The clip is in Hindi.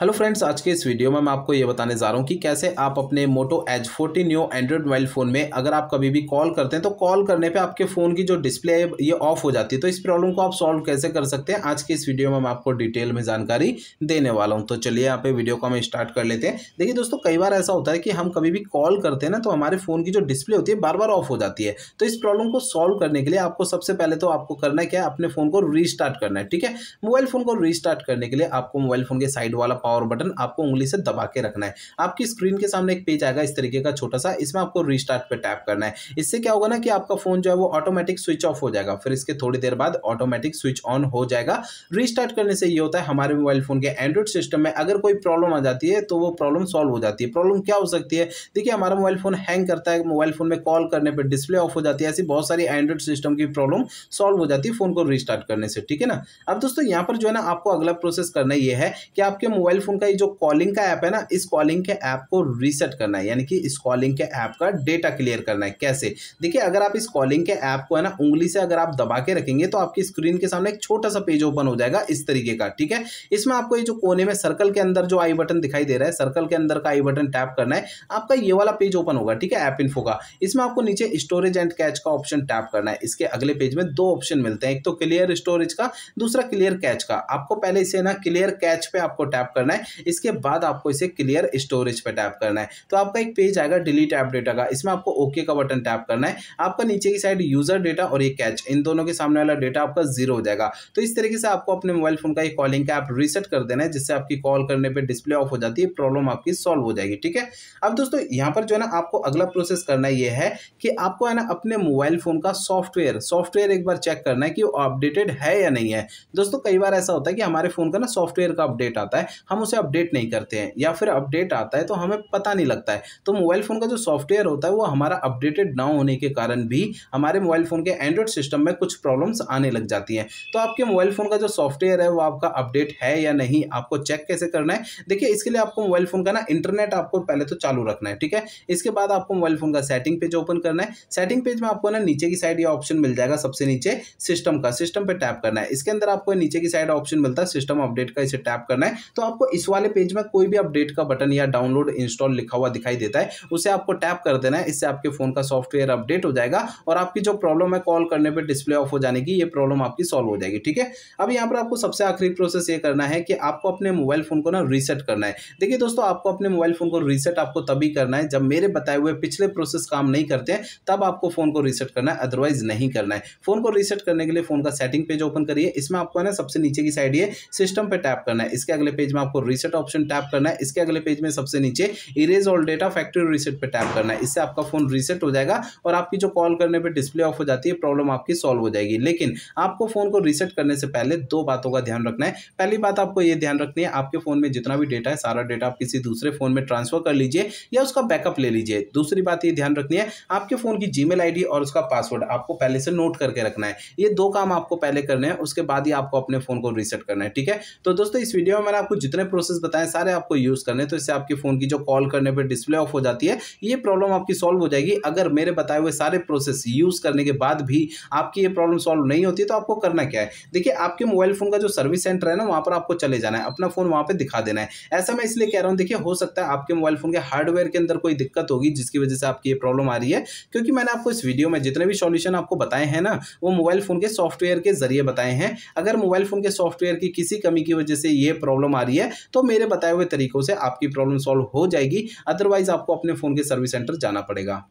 हेलो फ्रेंड्स आज के इस वीडियो में मैं आपको ये बताने जा रहा हूँ कि कैसे आप अपने Moto H forty new Android mobile phone में अगर आप कभी भी कॉल करते हैं तो कॉल करने पे आपके फ़ोन की जो डिस्प्ले है ये ऑफ हो जाती है तो इस प्रॉब्लम को आप सॉल्व कैसे कर सकते हैं आज के इस वीडियो में मैं आपको डिटेल में जानकारी देने वाला हूँ तो चलिए यहाँ पे वीडियो को हम स्टार्ट कर लेते हैं देखिए दोस्तों कई बार ऐसा होता है कि हम कभी भी कॉल करते हैं ना तो हमारे फ़ोन की जो डिस्प्ले होती है बार बार ऑफ हो जाती है तो इस प्रॉब्लम को सॉल्व करने के लिए आपको सबसे पहले तो आपको करना है क्या अपने फ़ोन को रीस्टार्ट करना है ठीक है मोबाइल फ़ोन को रीस्टार्ट करने के लिए आपको मोबाइल फ़ोन के साइड वाला पावर बटन आपको उंगली से दबा के रखना है आपकी स्क्रीन के सामने एक पेज आएगा इस तरीके का छोटा सा इसमें आपको रिस्टार्ट पे टैप करना है इससे क्या होगा ना कि आपका फोन जो है वो ऑटोमेटिक स्विच ऑफ हो जाएगा फिर इसके थोड़ी देर बाद ऑटोमेटिक स्विच ऑन हो जाएगा रिस्टार्ट करने से ये होता है हमारे मोबाइल फोन के एंड्रॉइड सिस्टम में अगर कोई प्रॉब्लम आ जाती है तो वो प्रॉब्लम सॉल्व हो जाती है प्रॉब्लम क्या हो सकती है देखिए हमारा मोबाइल फोन हैंग करता है मोबाइल फोन में कॉल करने पर डिस्प्ले ऑफ हो जाती है ऐसी बहुत सारी एंड्रॉइड सिस्टम की प्रॉब्लम सॉल्व हो जाती है फोन को रिस्टार्ट करने से ठीक है ना अब दोस्तों यहाँ पर जो है ना आपको अगला प्रोसेस करना यह है कि आपके मोबाइल मोबाइल फ़ोन का ये जो कॉलिंग का ऐप है ना इस कॉलिंग के ऐप को रीसेट करना है यानी कि इस कॉलिंग के ऐप का डेटा क्लियर करना है कैसे देखिए अगर आप इस कॉलिंग के ऐप को है ना उंगली से अगर आप दबा के रखेंगे तो आपकी स्क्रीन के सामने एक छोटा सा पेज ओपन हो जाएगा इस तरीके का ठीक है इसमें आपको ये जो कोने में सर्कल के अंदर जो आई बटन दिखाई दे रहा है सर्कल के अंदर का आई बटन टैप करना है आपका ये वाला पेज ओपन होगा ठीक है ऐप इन्फो का इसमें आपको नीचे स्टोरेज एंड कैच का ऑप्शन टैप करना है इसके अगले पेज में दो ऑप्शन मिलते हैं एक तो क्लियर स्टोरेज का दूसरा क्लियर कैच का आपको पहले इसे ना क्लियर कैच पे आपको टैप करना करना है इसके बाद आपको इसे क्लियर स्टोरेज पर टैप करना है तो आपका एक पेज आएगा डिलीट ऐप डेटा का इसमें आपको ओके का बटन टैप करना है आपका नीचे की साइड यूजर डेटा और ये कैच इन दोनों के सामने वाला डेटा आपका जीरो हो जाएगा तो इस तरीके से आपको अपने मोबाइल फोन का एक कॉलिंग का ऐप रीसेट कर देना है जिससे आपकी कॉल करने पर डिस्प्ले ऑफ हो जाती है प्रॉब्लम आपकी सॉल्व हो जाएगी ठीक है अब दोस्तों यहाँ पर जो है ना आपको अगला प्रोसेस करना यह है कि आपको है ना अपने मोबाइल फोन का सॉफ्टवेयर सॉफ्टवेयर एक बार चेक करना है कि वो अपडेटेड है या नहीं है दोस्तों कई बार ऐसा होता है कि हमारे फोन का ना सॉफ्टवेयर का अपडेट आता है हम हम उसे अपडेट नहीं करते हैं या फिर अपडेट आता है तो हमें पता नहीं लगता है तो मोबाइल फ़ोन का जो सॉफ्टवेयर होता है वो हमारा अपडेटेड ना होने के कारण भी हमारे मोबाइल फ़ोन के एंड्रॉयड सिस्टम में कुछ प्रॉब्लम्स आने लग जाती हैं तो आपके मोबाइल फ़ोन का जो सॉफ्टवेयर है वो आपका अपडेट है या नहीं आपको चेक कैसे करना है देखिए इसके लिए आपको मोबाइल फ़ोन का ना इंटरनेट आपको पहले तो चालू रखना है ठीक है इसके बाद आपको मोबाइल फ़ोन का सेटिंग पेज ओपन करना है सेटिंग पेज में आपको ना नीचे की साइड ये ऑप्शन मिल जाएगा सबसे नीचे सिस्टम का सिस्टम पर टैप करना है इसके अंदर आपको नीचे की साइड ऑप्शन मिलता है सिस्टम अपडेट का इसे टैप करना है तो आपको इस वाले पेज में कोई भी अपडेट का बटन या डाउनलोड इंस्टॉल लिखा हुआ दिखाई देता है उसे आपको टैप कर देना है इससे आपके फ़ोन का सॉफ्टवेयर अपडेट हो जाएगा और आपकी जो प्रॉब्लम है कॉल करने पर डिस्प्ले ऑफ हो जाने की ये प्रॉब्लम आपकी सॉल्व हो जाएगी ठीक है अब यहाँ पर आपको सबसे आखिरी प्रोसेस ये करना है कि आपको अपने मोबाइल फ़ोन को ना रीसेट करना है देखिए दोस्तों आपको अपने मोबाइल फ़ोन को रीसेट आपको तभी करना है जब मेरे बताए हुए पिछले प्रोसेस काम नहीं करते हैं तब आपको फ़ोन को रीसेट करना है अदरवाइज नहीं करना है फ़ोन को रीसेट करने के लिए फ़ोन का सेटिंग पेज ओपन करिए इसमें आपको है ना सबसे नीचे की साइड ये सिस्टम पर टैप करना है इसके अगले पेज में आपको रीसेट ऑप्शन टैप करना है इसके अगले पेज में सबसे नीचे erase all data factory reset पर टैप करना है इससे आपका फोन रीसेट हो जाएगा और आपकी जो कॉल करने पर डिस्प्ले ऑफ हो जाती है प्रॉब्लम आपकी सॉल्व हो जाएगी लेकिन आपको फोन को रीसेट करने से पहले दो बातों का ध्यान रखना है पहली बात आपको यह ध्यान रखनी है आपके फोन में जितना भी डेटा है सारा डेटा आप किसी दूसरे फोन में ट्रांसफर कर लीजिए या उसका बैकअप ले लीजिए दूसरी बात यह ध्यान रखनी है आपके फोन की जीमेल आईडी और उसका पासवर्ड आपको पहले से नोट करके रखना है ये दो काम आपको पहले करने हैं उसके बाद ही आपको अपने फोन को रीसेट करना है ठीक है तो दोस्तों इस वीडियो में मैंने आपको जितने जितने प्रोसेस बताएं सारे आपको यूज़ करने तो इससे आपके फ़ोन की जो कॉल करने पर डिस्प्ले ऑफ हो जाती है ये प्रॉब्लम आपकी सॉल्व हो जाएगी अगर मेरे बताए हुए सारे प्रोसेस यूज़ करने के बाद भी आपकी ये प्रॉब्लम सॉल्व नहीं होती तो आपको करना क्या है देखिए आपके मोबाइल फ़ोन का जो सर्विस सेंटर है ना वहां पर आपको चले जाना है अपना फ़ोन वहां पर दिखा देना है ऐसा मैं इसलिए कह रहा हूं देखिए हो सकता है आपके मोबाइल फ़ोन के हार्डवेयर के अंदर कोई दिक्कत होगी जिसकी वजह से आपकी ये प्रॉब्लम आ रही है क्योंकि मैंने आपको इस वीडियो में जितने भी सॉल्यूशन आपको बताए हैं ना वो मोबाइल फ़ोन के सॉफ्टवेयर के जरिए बताए हैं अगर मोबाइल फ़ोन के सॉफ्टवेयर की किसी कमी की वजह से ये प्रॉब्लम आ रही है है तो मेरे बताए हुए तरीकों से आपकी प्रॉब्लम सॉल्व हो जाएगी अदरवाइज आपको अपने फ़ोन के सर्विस सेंटर जाना पड़ेगा